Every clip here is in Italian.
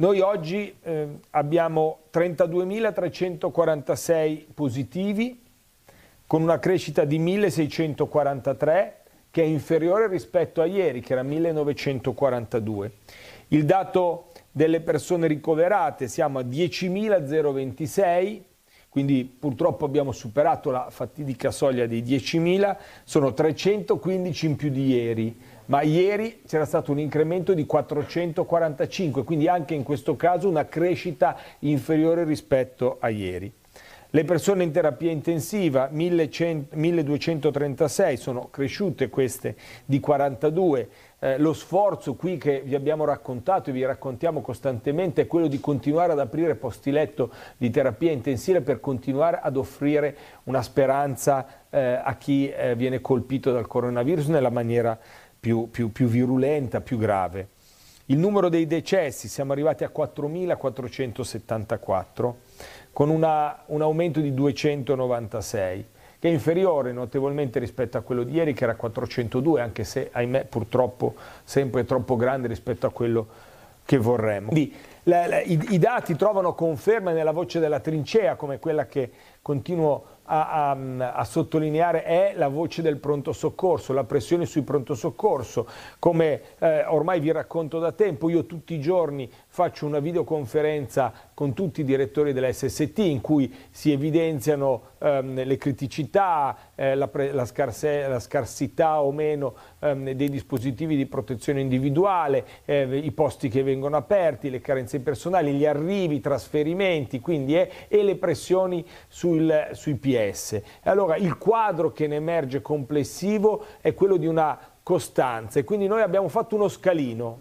Noi oggi eh, abbiamo 32.346 positivi con una crescita di 1.643 che è inferiore rispetto a ieri che era 1.942. Il dato delle persone ricoverate siamo a 10.026 quindi purtroppo abbiamo superato la fatidica soglia dei 10.000, sono 315 in più di ieri, ma ieri c'era stato un incremento di 445, quindi anche in questo caso una crescita inferiore rispetto a ieri. Le persone in terapia intensiva, 1236, sono cresciute queste di 42. Eh, lo sforzo qui che vi abbiamo raccontato e vi raccontiamo costantemente è quello di continuare ad aprire posti letto di terapia intensiva per continuare ad offrire una speranza eh, a chi eh, viene colpito dal coronavirus nella maniera più più, più, più virulenta, più grave. Il numero dei decessi, siamo arrivati a 4.474, con una, un aumento di 296, che è inferiore notevolmente rispetto a quello di ieri, che era 402, anche se ahimè purtroppo sempre troppo grande rispetto a quello che vorremmo. Quindi la, la, i, i dati trovano conferma nella voce della trincea, come quella che continuo a, a, a, sottolineare è la voce del pronto soccorso, la pressione sui pronto soccorso. Come eh, ormai vi racconto da tempo, io tutti i giorni faccio una videoconferenza con tutti i direttori della SST in cui si evidenziano ehm, le criticità, eh, la, la, la, scarsità o meno ehm, dei dispositivi di protezione individuale, eh, i posti che vengono aperti, le carenze personali, gli arrivi, i trasferimenti quindi, e le pressioni su sul, sui PS. allora il quadro che ne emerge complessivo è quello di una costanza e quindi noi abbiamo fatto uno scalino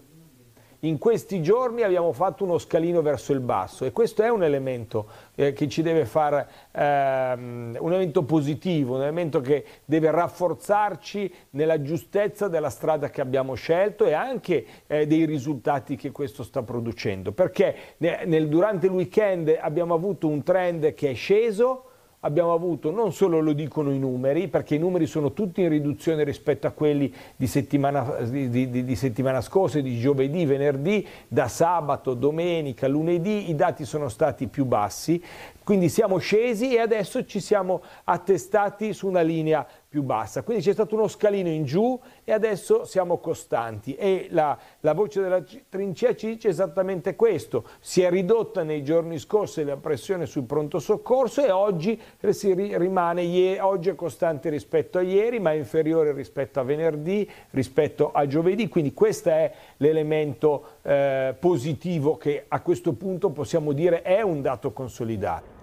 in questi giorni abbiamo fatto uno scalino verso il basso e questo è un elemento eh, che ci deve fare ehm, un elemento positivo, un elemento che deve rafforzarci nella giustezza della strada che abbiamo scelto e anche eh, dei risultati che questo sta producendo, perché nel, durante il weekend abbiamo avuto un trend che è sceso, abbiamo avuto, non solo lo dicono i numeri, perché i numeri sono tutti in riduzione rispetto a quelli di settimana, di, di, di settimana scorsa, di giovedì, venerdì, da sabato, domenica, lunedì, i dati sono stati più bassi, quindi siamo scesi e adesso ci siamo attestati su una linea più bassa. Quindi c'è stato uno scalino in giù e adesso siamo costanti e la, la voce della trincea ci dice esattamente questo. Si è ridotta nei giorni scorsi la pressione sul pronto soccorso e oggi rimane, oggi è costante rispetto a ieri ma inferiore rispetto a venerdì, rispetto a giovedì. Quindi questo è l'elemento eh, positivo che a questo punto possiamo dire è un dato consolidato.